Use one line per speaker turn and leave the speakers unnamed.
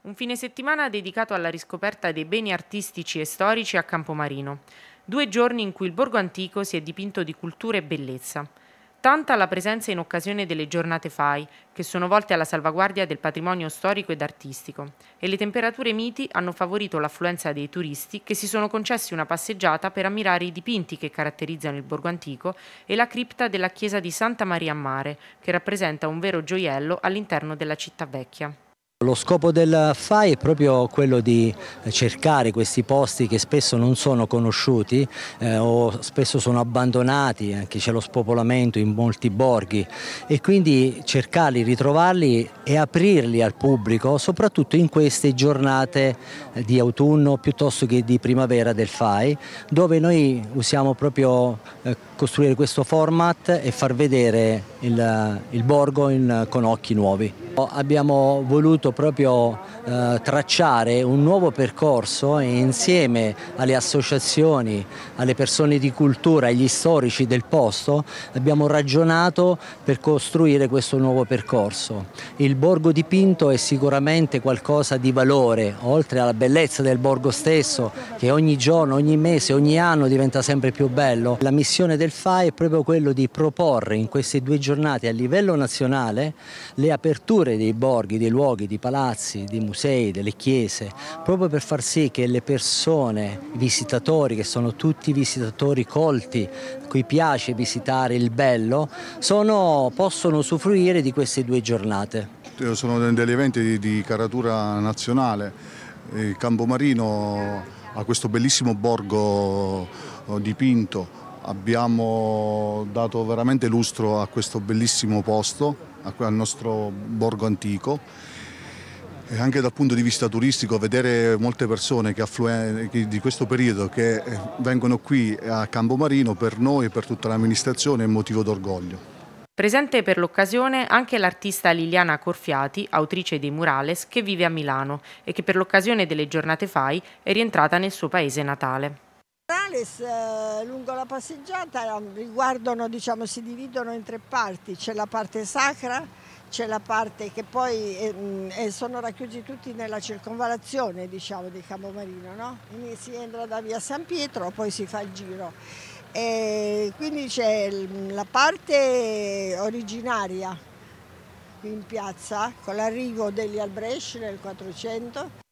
Un fine settimana dedicato alla riscoperta dei beni artistici e storici a Campomarino. Due giorni in cui il borgo antico si è dipinto di cultura e bellezza. Tanta la presenza in occasione delle giornate FAI, che sono volte alla salvaguardia del patrimonio storico ed artistico, e le temperature miti hanno favorito l'affluenza dei turisti che si sono concessi una passeggiata per ammirare i dipinti che caratterizzano il borgo antico e la cripta della chiesa di Santa Maria a Mare, che rappresenta un vero gioiello all'interno della città vecchia.
Lo scopo del FAI è proprio quello di cercare questi posti che spesso non sono conosciuti eh, o spesso sono abbandonati, anche eh, c'è lo spopolamento in molti borghi e quindi cercarli, ritrovarli e aprirli al pubblico soprattutto in queste giornate di autunno piuttosto che di primavera del FAI dove noi usiamo proprio eh, costruire questo format e far vedere il, il borgo in, con occhi nuovi. Abbiamo voluto proprio eh, tracciare un nuovo percorso e insieme alle associazioni, alle persone di cultura, agli storici del posto abbiamo ragionato per costruire questo nuovo percorso. Il borgo dipinto è sicuramente qualcosa di valore, oltre alla bellezza del borgo stesso che ogni giorno, ogni mese, ogni anno diventa sempre più bello. La missione del FAI è proprio quello di proporre in questi due giorni aggiornate a livello nazionale le aperture dei borghi, dei luoghi, di palazzi, di musei, delle chiese, proprio per far sì che le persone, i visitatori, che sono tutti visitatori colti, a cui piace visitare il bello, sono, possono usufruire di queste due giornate.
Eh, sono degli eventi di, di caratura nazionale. Il Campomarino ha questo bellissimo borgo oh, dipinto abbiamo dato veramente lustro a questo bellissimo posto, al nostro borgo antico. E anche dal punto di vista turistico vedere molte persone di questo periodo che vengono qui a Campomarino per noi e per tutta l'amministrazione è motivo d'orgoglio.
Presente per l'occasione anche l'artista Liliana Corfiati, autrice dei murales, che vive a Milano e che per l'occasione delle giornate FAI è rientrata nel suo paese natale.
Biennales eh, lungo la passeggiata riguardano, diciamo, si dividono in tre parti, c'è la parte sacra, c'è la parte che poi eh, sono racchiusi tutti nella circonvalazione diciamo, di Campomarino, no? si entra da via San Pietro, poi si fa il giro. E quindi c'è la parte originaria qui in piazza con l'arrivo degli Albrecht nel 400